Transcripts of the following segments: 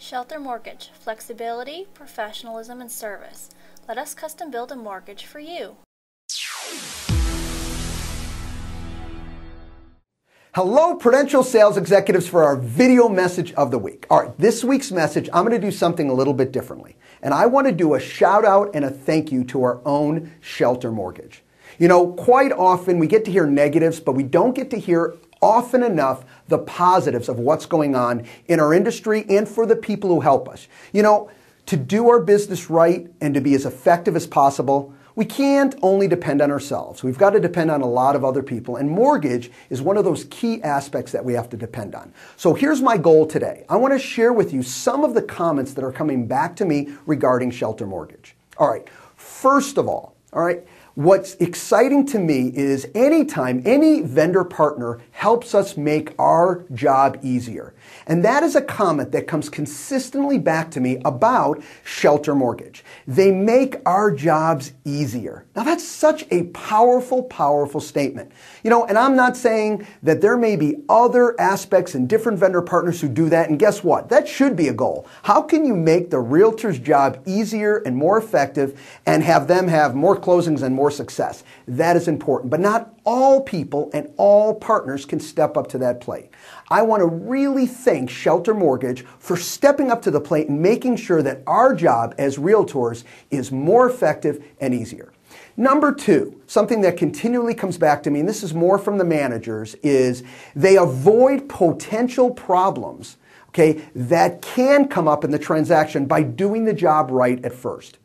Shelter Mortgage, flexibility, professionalism, and service. Let us custom build a mortgage for you. Hello, Prudential sales executives, for our video message of the week. All right, this week's message, I'm going to do something a little bit differently. And I want to do a shout out and a thank you to our own Shelter Mortgage. You know, quite often we get to hear negatives, but we don't get to hear often enough the positives of what's going on in our industry and for the people who help us. You know, to do our business right and to be as effective as possible, we can't only depend on ourselves. We've got to depend on a lot of other people, and mortgage is one of those key aspects that we have to depend on. So here's my goal today. I want to share with you some of the comments that are coming back to me regarding shelter mortgage. All right, first of all, all right, What's exciting to me is anytime any vendor partner helps us make our job easier. And that is a comment that comes consistently back to me about Shelter Mortgage. They make our jobs easier. Now that's such a powerful, powerful statement. You know, and I'm not saying that there may be other aspects and different vendor partners who do that. And guess what? That should be a goal. How can you make the realtor's job easier and more effective and have them have more closings and more for success. That is important. But not all people and all partners can step up to that plate. I want to really thank Shelter Mortgage for stepping up to the plate and making sure that our job as realtors is more effective and easier. Number two, something that continually comes back to me, and this is more from the managers, is they avoid potential problems, okay, that can come up in the transaction by doing the job right at first.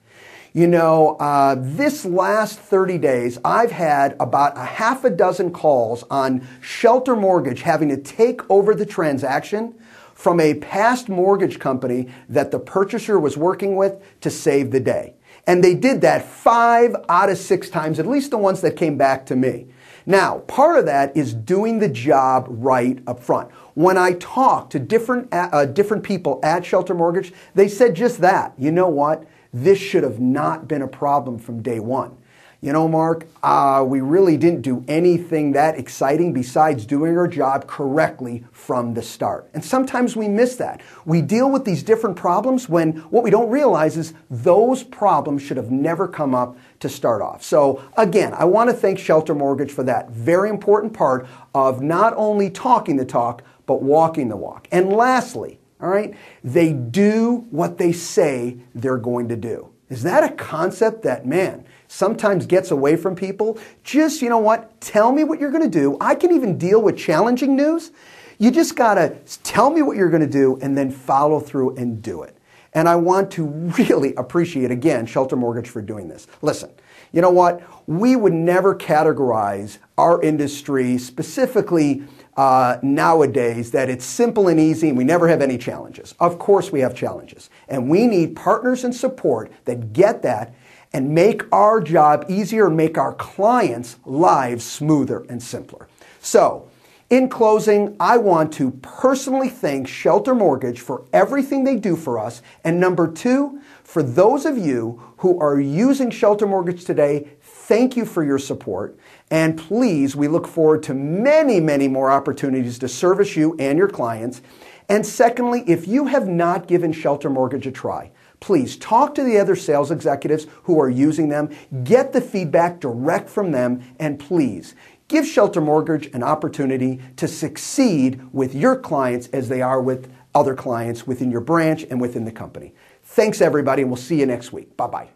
You know, uh, this last 30 days, I've had about a half a dozen calls on Shelter Mortgage having to take over the transaction from a past mortgage company that the purchaser was working with to save the day. And they did that five out of six times, at least the ones that came back to me. Now, part of that is doing the job right up front. When I talked to different, uh, different people at Shelter Mortgage, they said just that. You know what? This should have not been a problem from day one. You know, Mark, uh, we really didn't do anything that exciting besides doing our job correctly from the start. And sometimes we miss that. We deal with these different problems when what we don't realize is those problems should have never come up to start off. So, again, I want to thank Shelter Mortgage for that very important part of not only talking the talk, but walking the walk. And lastly, all right? They do what they say they're going to do. Is that a concept that, man, sometimes gets away from people? Just, you know what? Tell me what you're going to do. I can even deal with challenging news. You just got to tell me what you're going to do and then follow through and do it. And I want to really appreciate, again, Shelter Mortgage for doing this. Listen, you know what? We would never categorize our industry, specifically uh, nowadays that it's simple and easy and we never have any challenges. Of course, we have challenges. And we need partners and support that get that and make our job easier and make our clients' lives smoother and simpler. So, in closing, I want to personally thank Shelter Mortgage for everything they do for us. And number two, for those of you who are using Shelter Mortgage today, thank you for your support. And please, we look forward to many, many more opportunities to service you and your clients. And secondly, if you have not given Shelter Mortgage a try, please talk to the other sales executives who are using them, get the feedback direct from them, and please, Give Shelter Mortgage an opportunity to succeed with your clients as they are with other clients within your branch and within the company. Thanks, everybody, and we'll see you next week. Bye bye.